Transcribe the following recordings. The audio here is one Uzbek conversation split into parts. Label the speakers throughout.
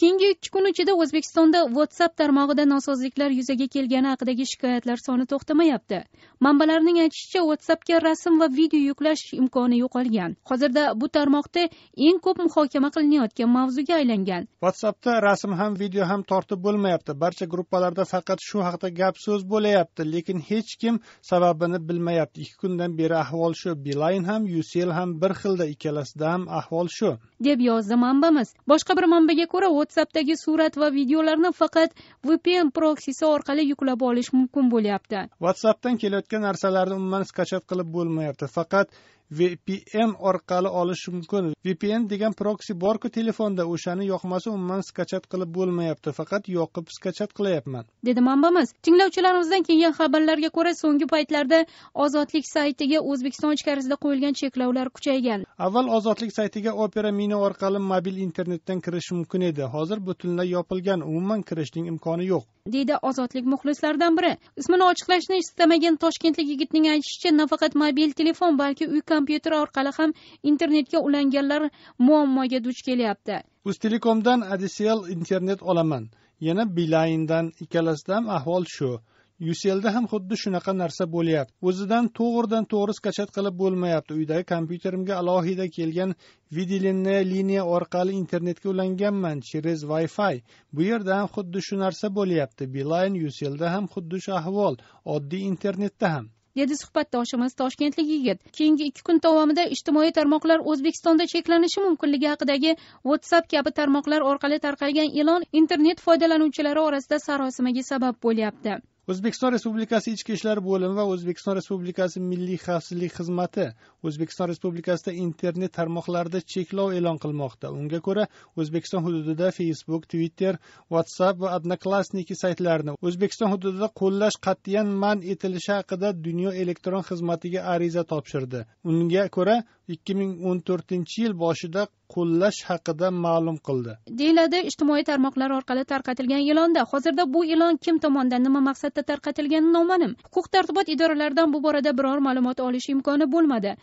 Speaker 1: keyingi ikki kun ichida o'zbekistonda whatsapp tarmog'ida nosozliklar yuzaga kelgani haqidagi shikoyatlar soni to'xtamayapti manbalarning aytishicha whatsappga rasm va video yuklash imkoni yo'qolgan hozirda bu tarmoqda eng ko'p muhokama qilinayotgan mavzuga aylangan
Speaker 2: whatsappda rasm ham video ham tortib bo'lmayapti barcha gruppalarda faqat shu haqida gap so'z bo'lyapti lekin hech kim sababini bilmayapti ikki kundan beri ahvol shu beeline ham ucell ham bir xilda ikkalasida ham ahvol shu
Speaker 1: deb yozdi manbamiz boshqa bir manbaga ko'ra whatsappdagi surat va videolarni faqat vpn proksisi orqali yuklab olish mumkin bo'lyapti
Speaker 2: whatsappdan kelayotgan narsalarni umuman skachat qilib bo'lmayapti faqat vpn orqali olish mumkin vpn degan proksi borku telefonda o'shani yoqmasa umuman skachat qilib bo'lmayapti faqat yoqib skachat qilyapman
Speaker 1: dedi manbamiz tinglovchilarimizdan kelgan xabarlarga ko'ra so'nggi paytlarda ozodlik saytiga o'zbekiston ichkarisida qo'yilgan cheklovlar kuchaygan
Speaker 2: avval ozodlik saytiga opera mini orqali mobil internetdan kirish mumkin edi hozir butunlay yopilgan umuman kirishning imkoni yo'q
Speaker 1: deydi ozodlik muxlislaridan biri ismini ochiqlashni istamagan toshkentlik yigitning aytishicha nafaqat mobil telefon balki uy kompyuter orqali ham internetga ulanganlar muammoga duch kelyapti
Speaker 2: uztelecomdan adsl internet olaman yana beelinedan ikkalasida ham ahvol shu uselda ham xuddi shunaqa narsa bo'lyapti o'zidan to'g'ridan to'g'ri skachat qilib bo'lmayapti uydagi kompyuterimga alohida kelgan videolinная liniya orqali internetga ulanganman через wi fi bu yerda ham xuddi shu narsa bo'lyapti beeline uselda ham xuddi shu ahvol oddiy internetda ham
Speaker 1: dedi suhbatdoshimiz toshkentlik yigit keyingi ikki kun davomida ijtimoiy tarmoqlar o'zbekistonda cheklanishi mumkinligi haqidagi whatsapp kabi tarmoqlar orqali tarqalgan e'lon internet foydalanuvchilari orasida sarosimaga sabab bo'lyapti
Speaker 2: o'zbekiston respublikasi ichki ishlar bo'limi va o'zbekiston respublikasi milliy xavfsizlik xizmati o'zbekiston respublikasida internet tarmoqlarida cheklov e'lon qilmoqda unga ko'ra o'zbekiston hududida facebook twitter whatsapp va odnoklassniki saytlarini o'zbekiston hududida qo'llash qat'iyan man etilishi haqida dunyo elektron xizmatiga ariza topshirdi unga ko'ra ikki ming o'n to'rtinchi yil boshida qo'llash haqida ma'lum qildi
Speaker 1: deyiladi ijtimoiy tarmoqlar orqali tarqatilgan e'londa hozirda bu e'lon kim tomonidan nima maqsadda tarqatilgani noma'lum huquq tartibot idoralaridan bu borada biror ma'lumot olish imkoni bo'lmadi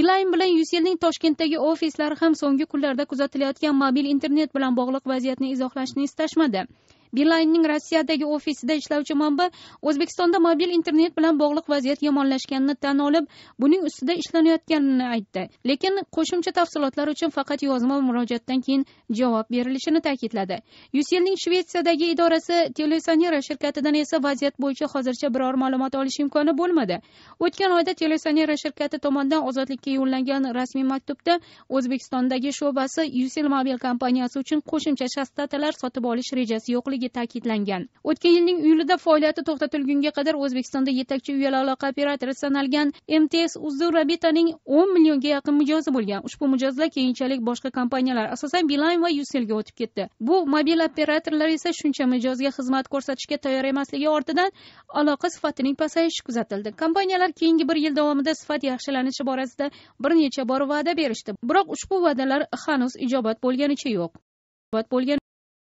Speaker 1: bilayn bilan yuselning toshkentdagi ofislari ham so'nggi kunlarda kuzatilayotgan mobil internet bilan bog'liq vaziyatni izohlashni istashmadi beelinening rossiyadagi ofisida ishlovchi manba o'zbekistonda mobil internet bilan bog'liq vaziyat yomonlashganini tan olib buning ustida ishlanayotganini aytdi lekin qo'shimcha tafsilotlar uchun faqat yozma murojaatdan keyin javob berilishini ta'kidladi yuselning shvetsiyadagi idorasi Telesonera shirkatidan esa vaziyat bo'yicha hozircha biror ma'lumot olish imkoni bo'lmadi o'tgan oyda Telesonera shirkati tomonidan ozodlikka yo'llangan rasmiy maktubda o'zbekistondagi sho'basi yusel mobil kompaniyasi uchun qo'shimcha shastatalar sotib olish rejasi yo'qligi mavjudligi ta'kidlangan o'tgan yilning iyulida faoliyati to'xtatilgunga qadar o'zbekistonda yetakchi uyali aloqa operatori sanalgan mts uzur rabitaning o'n millionga yaqin mijozi bo'lgan ushbu mijozlar keyinchalik boshqa kompaniyalar asosan beeline va uselga o'tib ketdi bu mobil operatorlar esa shuncha mijozga xizmat ko'rsatishga tayyor emasligi ortidan aloqa sifatining pasayishi kuzatildi kompaniyalar keyingi bir yil davomida sifat yaxshilanishi borasida bir necha bor va'da berishdi biroq ushbu va'dalar hanuz ijobat bo'lganicha yo'q bo'lgan